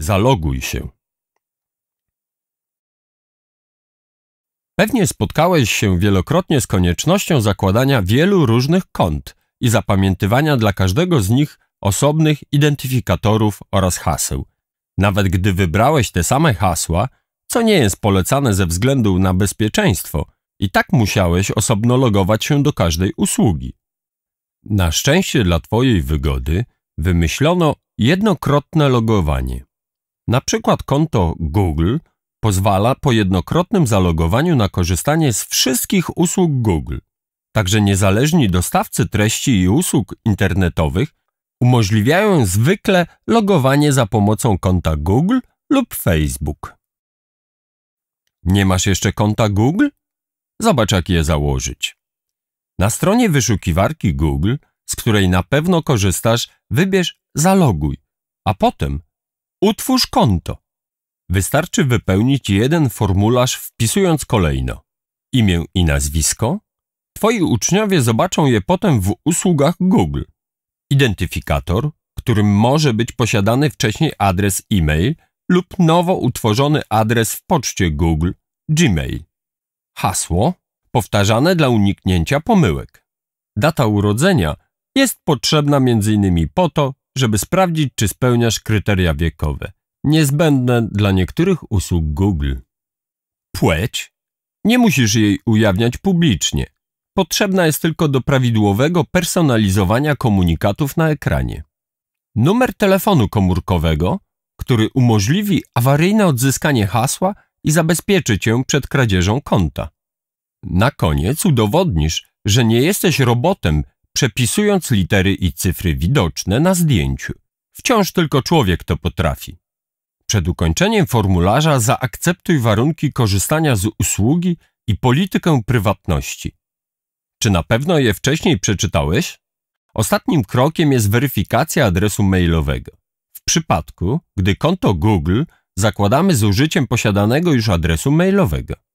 Zaloguj się. Pewnie spotkałeś się wielokrotnie z koniecznością zakładania wielu różnych kont i zapamiętywania dla każdego z nich osobnych identyfikatorów oraz haseł. Nawet gdy wybrałeś te same hasła, co nie jest polecane ze względu na bezpieczeństwo, i tak musiałeś osobno logować się do każdej usługi. Na szczęście dla Twojej wygody wymyślono jednokrotne logowanie. Na przykład konto Google pozwala po jednokrotnym zalogowaniu na korzystanie z wszystkich usług Google. Także niezależni dostawcy treści i usług internetowych umożliwiają zwykle logowanie za pomocą konta Google lub Facebook. Nie masz jeszcze konta Google? Zobacz, jak je założyć. Na stronie wyszukiwarki Google, z której na pewno korzystasz, wybierz Zaloguj, a potem Utwórz konto. Wystarczy wypełnić jeden formularz wpisując kolejno imię i nazwisko. Twoi uczniowie zobaczą je potem w usługach Google. Identyfikator, którym może być posiadany wcześniej adres e-mail lub nowo utworzony adres w poczcie Google Gmail. Hasło powtarzane dla uniknięcia pomyłek. Data urodzenia jest potrzebna m.in. po to, żeby sprawdzić, czy spełniasz kryteria wiekowe, niezbędne dla niektórych usług Google. Płeć? Nie musisz jej ujawniać publicznie. Potrzebna jest tylko do prawidłowego personalizowania komunikatów na ekranie. Numer telefonu komórkowego, który umożliwi awaryjne odzyskanie hasła i zabezpieczy cię przed kradzieżą konta. Na koniec udowodnisz, że nie jesteś robotem przepisując litery i cyfry widoczne na zdjęciu. Wciąż tylko człowiek to potrafi. Przed ukończeniem formularza zaakceptuj warunki korzystania z usługi i politykę prywatności. Czy na pewno je wcześniej przeczytałeś? Ostatnim krokiem jest weryfikacja adresu mailowego. W przypadku, gdy konto Google zakładamy z użyciem posiadanego już adresu mailowego.